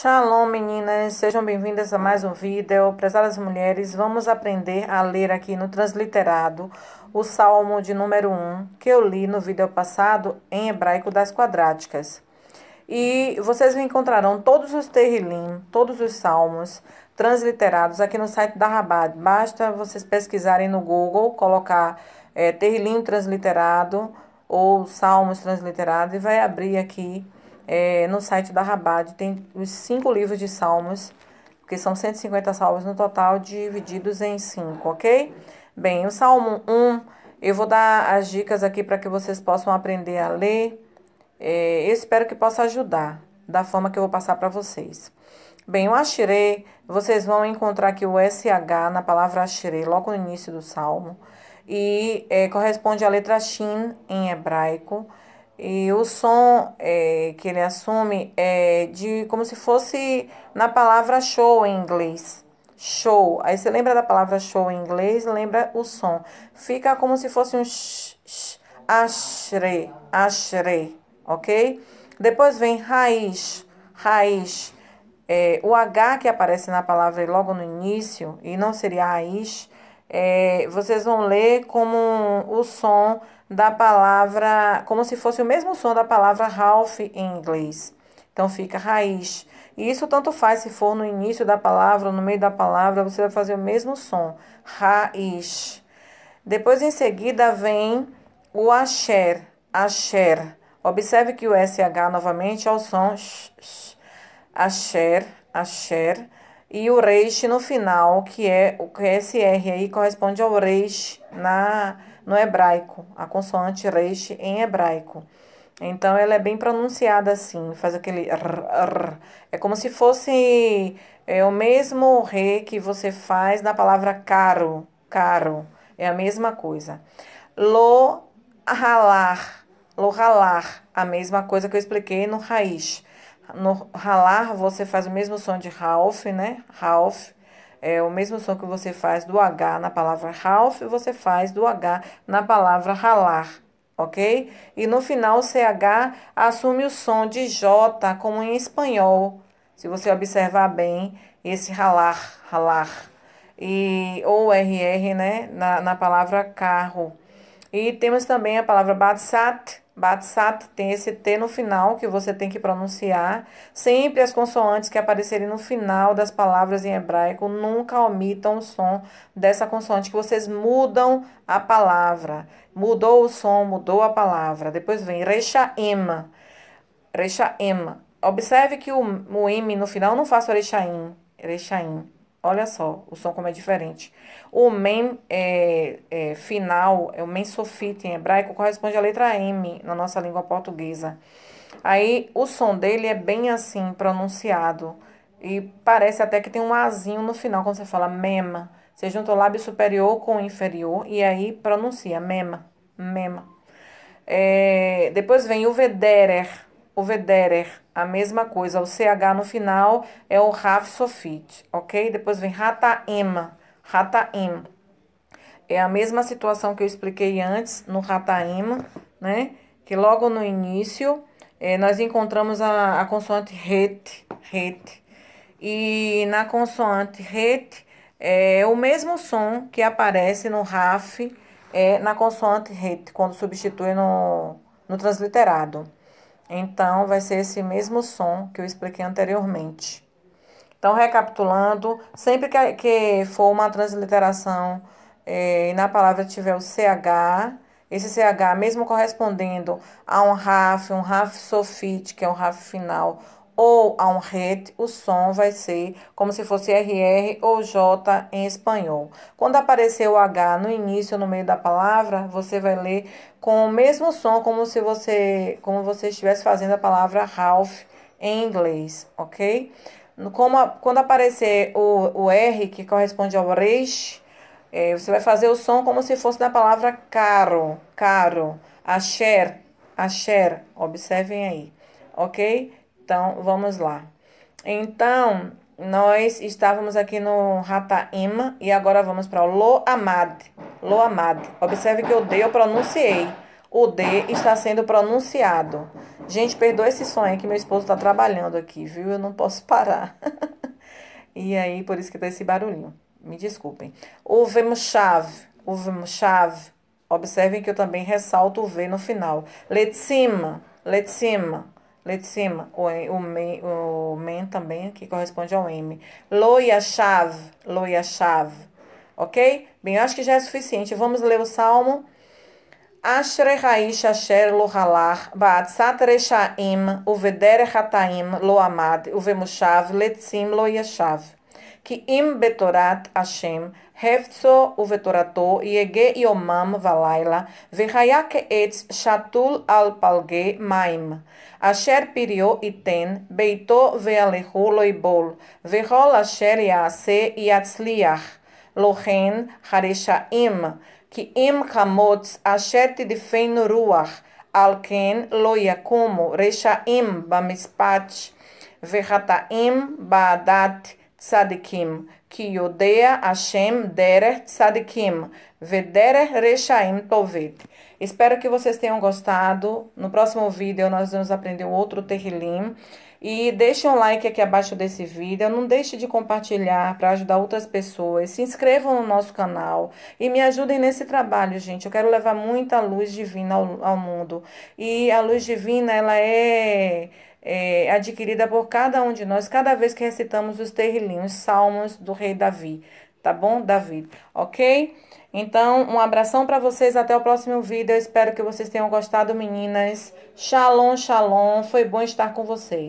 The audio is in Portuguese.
Shalom, meninas! Sejam bem-vindas a mais um vídeo. Prezadas mulheres, vamos aprender a ler aqui no transliterado o Salmo de número 1, que eu li no vídeo passado em hebraico das quadráticas. E vocês encontrarão todos os terrilim, todos os salmos transliterados aqui no site da Rabat. Basta vocês pesquisarem no Google, colocar é, eh, terrilim transliterado ou salmos transliterados e vai abrir aqui é, no site da Rabad tem os cinco livros de salmos, que são 150 salmos no total, divididos em cinco, ok? Bem, o Salmo 1, eu vou dar as dicas aqui para que vocês possam aprender a ler. É, eu espero que possa ajudar da forma que eu vou passar para vocês. Bem, o Ashire, vocês vão encontrar aqui o SH na palavra Ashire, logo no início do Salmo. E é, corresponde à letra Shin em hebraico. E o som é, que ele assume é de como se fosse na palavra show em inglês. Show. Aí você lembra da palavra show em inglês, lembra o som. Fica como se fosse um sh, sh ashre, ashre, ok? Depois vem raiz, raiz. É, o H que aparece na palavra logo no início, e não seria raiz, é, vocês vão ler como o som da palavra, como se fosse o mesmo som da palavra half em inglês. Então fica raiz. E isso tanto faz se for no início da palavra ou no meio da palavra, você vai fazer o mesmo som, raiz. Depois em seguida vem o asher, asher. Observe que o SH novamente é o som sh, sh. asher, asher. E o reish no final, que é o é SR aí, corresponde ao reish na, no hebraico, a consoante reish em hebraico. Então ela é bem pronunciada assim, faz aquele é como se fosse é, o mesmo re que você faz na palavra caro, caro, é a mesma coisa. Lo ralar, lo ralar, a mesma coisa que eu expliquei no raiz. No ralar, você faz o mesmo som de Ralph, né? Ralph. É o mesmo som que você faz do H na palavra Ralph, você faz do H na palavra ralar, ok? E no final, o CH assume o som de J, como em espanhol. Se você observar bem, esse ralar, ralar. E, ou RR, né? Na, na palavra carro. E temos também a palavra Batsat Batsat tem esse T no final que você tem que pronunciar. Sempre as consoantes que aparecerem no final das palavras em hebraico nunca omitam o som dessa consoante, que vocês mudam a palavra. Mudou o som, mudou a palavra. Depois vem Rechaim. Rechaim. Observe que o, o M no final não faz o Rechaim. Rechaim. Olha só o som como é diferente. O mem é, é, final, é o mem sofite em hebraico, corresponde à letra M na nossa língua portuguesa. Aí o som dele é bem assim, pronunciado. E parece até que tem um azinho no final quando você fala mema. Você junta o lábio superior com o inferior e aí pronuncia mema, mema. É, depois vem o vederer, o vederer a mesma coisa, o CH no final é o Raf Sofit, ok? Depois vem rata Rataema. É a mesma situação que eu expliquei antes no Rataema, né? Que logo no início é, nós encontramos a, a consoante RET, RET. E na consoante RET é o mesmo som que aparece no Raf é, na consoante RET, quando substitui no, no transliterado. Então, vai ser esse mesmo som que eu expliquei anteriormente. Então, recapitulando, sempre que for uma transliteração eh, e na palavra tiver o CH, esse CH, mesmo correspondendo a um RAF, um RAF sofite, que é um RAF final, ou a um RET, o som vai ser como se fosse RR ou J em espanhol. Quando aparecer o H no início, no meio da palavra, você vai ler com o mesmo som, como se você, como você estivesse fazendo a palavra Ralph em inglês, ok? Como, quando aparecer o, o R, que corresponde ao Reich, é, você vai fazer o som como se fosse na palavra caro, caro, asher, asher, observem aí, ok? Então, vamos lá. Então, nós estávamos aqui no Rataima e agora vamos para o Lo Amad. Lo Amad. Observe que o D eu pronunciei. O D está sendo pronunciado. Gente, perdoa esse sonho que meu esposo está trabalhando aqui, viu? Eu não posso parar. e aí, por isso que dá esse barulhinho. Me desculpem. O Vemchav. O chave. Observem que eu também ressalto o V no final. Letsima. Letsima. Letzima, o, o, o men também, que corresponde ao M. loia chave Ok? Bem, eu acho que já é suficiente. Vamos ler o Salmo. Ashre Raish Asher Lohalar, Baatsat Reshaim, Uveder Hataim, Loamad, Uvemushav, Letzim, Loiachav. כי אם בתורת השם הפצו ובתורתו יגה יומם ולילה, והיה כעץ שתול על פלגי מים, אשר פריו ייתן ביתו והליכו לא יבול, וכל אשר יעשה יצליח. לא כן הרשעים, כי אם חמוץ אשר תדפנו רוח, על כן לא יקומו רשעים במשפט, וחטאים בעדת. tzadikim, que Yodea Hashem derer tzadikim, vederer rechaim tovet. Espero que vocês tenham gostado. No próximo vídeo nós vamos aprender outro terrilim. E deixe um like aqui abaixo desse vídeo, não deixe de compartilhar para ajudar outras pessoas. Se inscrevam no nosso canal e me ajudem nesse trabalho, gente. Eu quero levar muita luz divina ao, ao mundo. E a luz divina, ela é é, adquirida por cada um de nós, cada vez que recitamos os terrilinhos, salmos do rei Davi, tá bom, Davi? Ok? Então, um abração para vocês, até o próximo vídeo, eu espero que vocês tenham gostado, meninas. Shalom, shalom, foi bom estar com vocês.